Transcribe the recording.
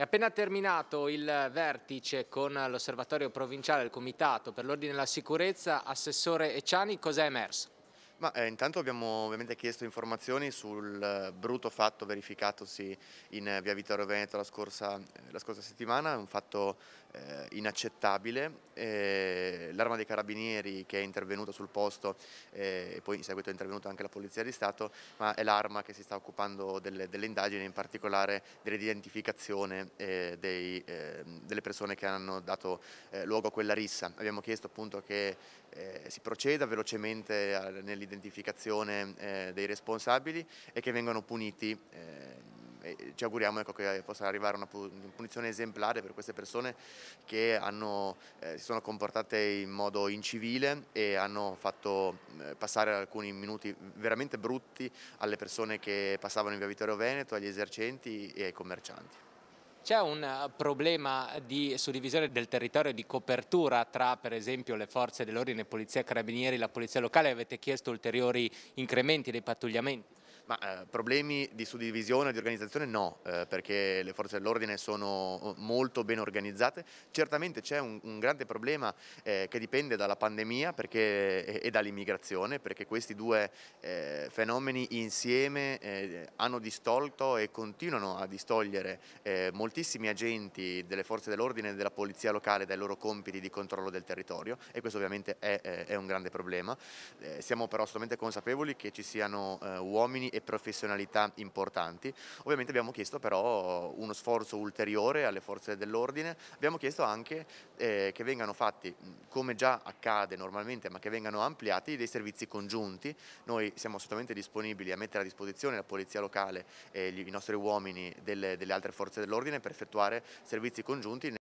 È appena terminato il vertice con l'osservatorio provinciale il Comitato per l'ordine e la sicurezza. Assessore Eciani, cosa è emerso? Ma, eh, intanto abbiamo ovviamente chiesto informazioni sul eh, brutto fatto verificatosi in eh, via Vittorio Veneto la scorsa, eh, la scorsa settimana, è un fatto inaccettabile. L'arma dei carabinieri che è intervenuta sul posto e poi in seguito è intervenuta anche la Polizia di Stato, ma è l'arma che si sta occupando delle, delle indagini, in particolare dell'identificazione dei, ehm, delle persone che hanno dato luogo a quella rissa. Abbiamo chiesto appunto che si proceda velocemente nell'identificazione l'identificazione eh, dei responsabili e che vengano puniti ehm, ci auguriamo ecco, che possa arrivare una punizione esemplare per queste persone che hanno, eh, si sono comportate in modo incivile e hanno fatto eh, passare alcuni minuti veramente brutti alle persone che passavano in via Vittorio Veneto, agli esercenti e ai commercianti. C'è un eh, problema di suddivisione del territorio, e di copertura tra per esempio le forze dell'ordine, polizia, carabinieri, la polizia locale? Avete chiesto ulteriori incrementi dei pattugliamenti? Ma, eh, problemi di suddivisione, di organizzazione no, eh, perché le forze dell'ordine sono eh, molto ben organizzate. Certamente c'è un, un, grande problema eh, che dipende dalla pandemia perché, e, e dall'immigrazione, perché questi due eh, fenomeni insieme eh, hanno distolto e continuano a distogliere moltissimi agenti delle forze dell'ordine e della polizia locale dai loro compiti di controllo del territorio e questo ovviamente è, è un grande problema. siamo però assolutamente consapevoli che ci siano uomini e e professionalità importanti. Ovviamente abbiamo chiesto però uno sforzo ulteriore alle forze dell'ordine, abbiamo chiesto anche eh, che vengano fatti, come già accade normalmente, ma che vengano ampliati dei servizi congiunti. Noi siamo assolutamente disponibili a mettere a disposizione la polizia locale e eh, i nostri uomini delle, delle altre forze dell'ordine per effettuare servizi congiunti.